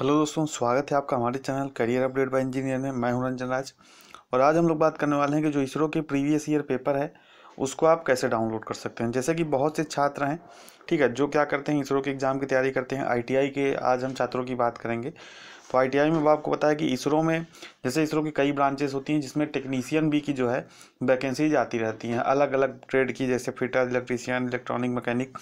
hello दोस्तों स्वागत है आपका हमारे channel career update by engineer में मैं हूं रंजन राज और आज हम लोग बात करने वाले हैं कि जो इसरो के प्रीवियस ईयर पेपर है उसको आप कैसे डाउनलोड कर सकते हैं जैसे कि बहुत से छात्र हैं ठीक है जो क्या करते हैं इसरो के एग्ज़ाम की तैयारी करते हैं आईटीआई के आज हम छात्रों की बात करेंगे तो आईटीआई में आपको पता है कि इसरो में जैसे इसरो की कई ब्रांचेस होती हैं जिसमें टेक्नीसियन भी की जो है वैकेंसीज आती रहती हैं अलग अलग ट्रेड की जैसे फिटर इलेक्ट्रीसियन इलेक्ट्रॉनिक मैकेनिक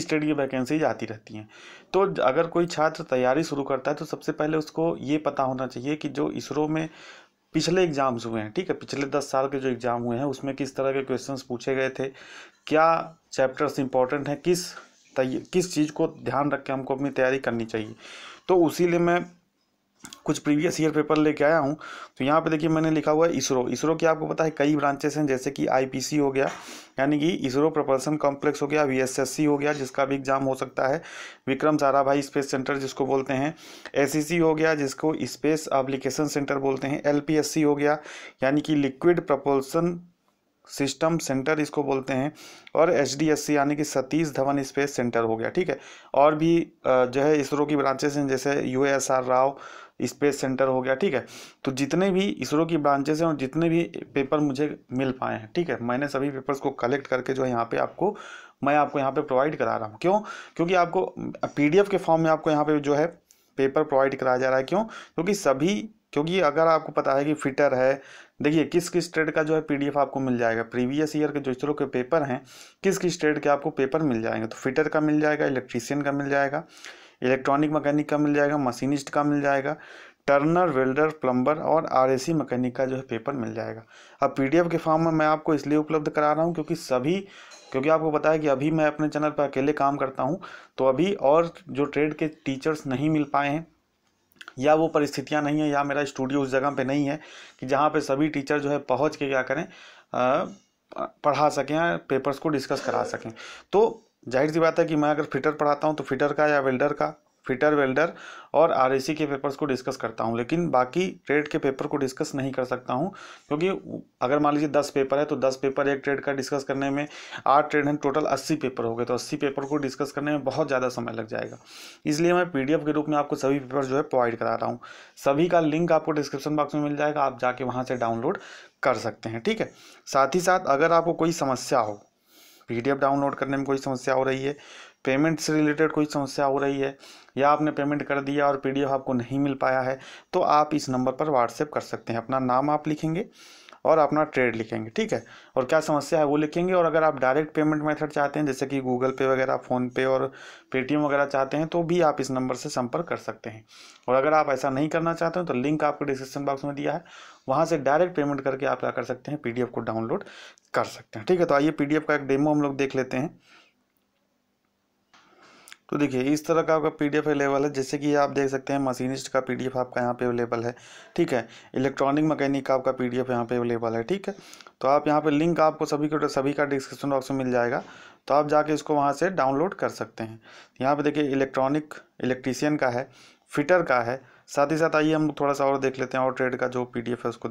इस ट्रेड की वैकेंसीज आती रहती हैं तो अगर कोई छात्र तैयारी शुरू करता है तो सबसे पहले उसको ये पता होना चाहिए कि जो इसरो में पिछले एग्ज़ाम्स हुए हैं ठीक है पिछले दस साल के जो एग्ज़ाम हुए हैं उसमें किस तरह के क्वेश्चंस पूछे गए थे क्या चैप्टर्स इंपॉर्टेंट हैं किस किस चीज़ को ध्यान रख के हमको अपनी तैयारी करनी चाहिए तो उसी लिए मैं कुछ प्रीवियस ईयर पेपर लेके आया हूँ तो यहाँ पे देखिए मैंने लिखा हुआ है इसरो इसरो की आपको पता है कई ब्रांचेस हैं जैसे कि आईपीसी हो गया यानी कि इसरो प्रपल्सन कॉम्प्लेक्स हो गया वीएसएससी हो गया जिसका भी एग्ज़ाम हो सकता है विक्रम साराभाई स्पेस सेंटर जिसको बोलते हैं एस e हो गया जिसको स्पेस एप्लीकेशन सेंटर बोलते हैं एल हो गया यानी कि लिक्विड प्रपल्सन सिस्टम सेंटर इसको बोलते हैं और एच डी एस सी यानी कि सतीश धवन स्पेस सेंटर हो गया ठीक है और भी जो है इसरो की ब्रांचेस हैं जैसे U S R Rao space centre हो गया ठीक है तो जितने भी इसरो की ब्रांचेस हैं और जितने भी पेपर मुझे मिल पाए हैं ठीक है मैंने सभी पेपर्स को कलेक्ट करके जो है यहाँ पे आपको मैं आपको यहाँ पे प्रोवाइड करा रहा हूँ क्यों क्योंकि आपको पीडीएफ के फॉर्म में आपको यहाँ पे जो है पेपर प्रोवाइड कराया जा रहा है क्यों क्योंकि सभी क्योंकि अगर आपको पता है कि फिटर है देखिए किस किस ट्रेड का जो है पीडीएफ आपको मिल जाएगा प्रीवियस ईयर के जो इसरो के पेपर हैं किस किस ट्रेड के आपको पेपर मिल जाएंगे तो फिटर का मिल जाएगा इलेक्ट्रीशियन का मिल जाएगा इलेक्ट्रॉनिक मैकेनिक का मिल जाएगा मशीनिस्ट का मिल जाएगा टर्नर वेल्डर प्लम्बर और आरएसी मैकेनिक का जो है पेपर मिल जाएगा अब एफ के फॉर्म में मैं आपको इसलिए उपलब्ध करा रहा हूँ क्योंकि सभी क्योंकि आपको पता है कि अभी मैं अपने चैनल पर अकेले काम करता हूँ तो अभी और जो ट्रेड के टीचर्स नहीं मिल पाए हैं या वो परिस्थितियाँ नहीं है या मेरा स्टूडियो उस जगह पे नहीं है कि जहाँ पे सभी टीचर जो है पहुँच के क्या करें पढ़ा सकें या पेपर्स को डिस्कस करा सकें तो जाहिर सी बात है कि मैं अगर फिटर पढ़ाता हूँ तो फिटर का या वेल्डर का फिटर वेल्डर और आर के पेपर्स को डिस्कस करता हूँ लेकिन बाकी ट्रेड के पेपर को डिस्कस नहीं कर सकता हूँ क्योंकि अगर मान लीजिए दस पेपर है तो दस पेपर एक ट्रेड का डिस्कस करने में आठ ट्रेड हैं टोटल अस्सी पेपर हो गए तो अस्सी पेपर को डिस्कस करने में बहुत ज़्यादा समय लग जाएगा इसलिए मैं पी के रूप में आपको सभी पेपर जो है प्रोवाइड करा रहा हूँ सभी का लिंक आपको डिस्क्रिप्शन बॉक्स में मिल जाएगा आप जाके वहाँ से डाउनलोड कर सकते हैं ठीक है साथ ही साथ अगर आपको कोई समस्या हो पी डाउनलोड करने में कोई समस्या हो रही है पेमेंट से रिलेटेड कोई समस्या हो रही है या आपने पेमेंट कर दिया और पी आपको नहीं मिल पाया है तो आप इस नंबर पर व्हाट्सएप कर सकते हैं अपना नाम आप लिखेंगे और अपना ट्रेड लिखेंगे ठीक है और क्या समस्या है वो लिखेंगे और अगर आप डायरेक्ट पेमेंट मेथड चाहते हैं जैसे कि गूगल पे वगैरह फ़ोनपे और पेटीएम वगैरह चाहते हैं तो भी आप इस नंबर से संपर्क कर सकते हैं और अगर आप ऐसा नहीं करना चाहते हैं तो लिंक आपको डिस्क्रिप्शन बॉक्स में दिया है वहाँ से डायरेक्ट पेमेंट करके आप क्या कर सकते हैं पी को डाउनलोड कर सकते हैं ठीक है तो आइए पी का एक डेमो हम लोग देख लेते हैं तो देखिए इस तरह का आपका पीडीएफ अवेलेबल है जैसे कि आप देख सकते हैं मशीनिस्ट का पीडीएफ आपका यहाँ पे अवेलेबल है ठीक है इलेक्ट्रॉनिक मैकेनिक का आपका पीडीएफ यहाँ पे अवेलेबल है ठीक है तो आप यहाँ पे लिंक आपको सभी को सभी का डिस्क्रिप्शन बॉक्स में मिल जाएगा तो आप जाके इसको वहाँ से डाउनलोड कर सकते हैं यहाँ पर देखिए इलेक्ट्रॉनिक इलेक्ट्रीशियन का है फिटर का है साथ ही साथ आइए हम थोड़ा सा और देख लेते हैं और ट्रेड का जो पी है उसको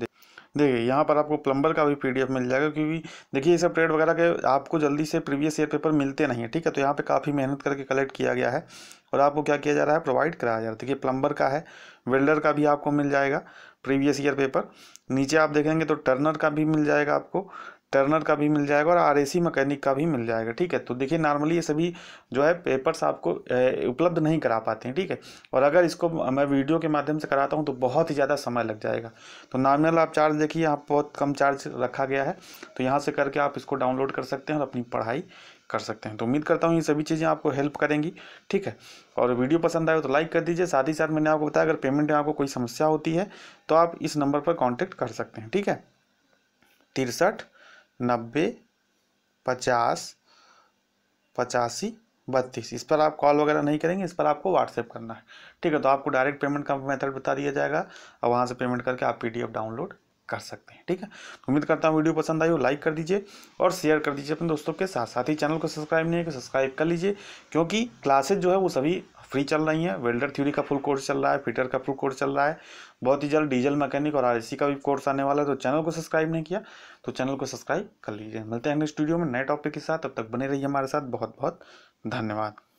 देखिए यहाँ पर आपको प्लम्बर का भी पीडीएफ मिल जाएगा क्योंकि देखिए ये सब ट्रेड वगैरह के आपको जल्दी से प्रीवियस ईयर पेपर मिलते नहीं है ठीक है तो यहाँ पे काफ़ी मेहनत करके कलेक्ट किया गया है और आपको क्या किया जा रहा है प्रोवाइड कराया जा रहा है देखिए प्लम्बर का है वेल्डर का भी आपको मिल जाएगा प्रीवियस ईयर पेपर नीचे आप देखेंगे तो टर्नर का भी मिल जाएगा आपको टर्नर का भी मिल जाएगा और आर मैकेनिक का भी मिल जाएगा ठीक है तो देखिए नॉर्मली ये सभी जो है पेपर्स आपको उपलब्ध नहीं करा पाते हैं ठीक है और अगर इसको मैं वीडियो के माध्यम से कराता हूँ तो बहुत ही ज़्यादा समय लग जाएगा तो नॉर्मल आप चार्ज देखिए यहाँ बहुत कम चार्ज रखा गया है तो यहाँ से करके आप इसको डाउनलोड कर सकते हैं और अपनी पढ़ाई कर सकते हैं तो उम्मीद करता हूँ ये सभी चीज़ें आपको हेल्प करेंगी ठीक है और वीडियो पसंद आए तो लाइक कर दीजिए साथ ही साथ मैंने आपको बताया अगर पेमेंट में आपको कोई समस्या होती है तो आप इस नंबर पर कॉन्टैक्ट कर सकते हैं ठीक है तिरसठ नब्बे पचास पचासी बत्तीस इस पर आप कॉल वगैरह नहीं करेंगे इस पर आपको व्हाट्सएप करना है ठीक है तो आपको डायरेक्ट पेमेंट का मेथड बता दिया जाएगा और वहाँ से पेमेंट करके आप पीडीएफ डाउनलोड कर सकते हैं ठीक है तो उम्मीद करता हूँ वीडियो पसंद आई हो लाइक कर दीजिए और शेयर कर दीजिए अपने दोस्तों के साथ साथ ही चैनल को सब्सक्राइब नहीं है तो सब्सक्राइब कर लीजिए क्योंकि क्लासेज जो है वो सभी फ्री चल रही हैं वेल्डर थ्योरी का फुल कोर्स चल रहा है फिटर का फुल कोर्स चल रहा है बहुत ही जल्द डीजल मैकेनिक और आरएसी का भी कोर्स आने वाला है तो चैनल को सब्सक्राइब नहीं किया तो चैनल को सब्सक्राइब कर लीजिए मिलते हैं नेक्स्ट स्टूडियो में नए टॉपिक के साथ अब तक बने रहिए हमारे साथ बहुत बहुत धन्यवाद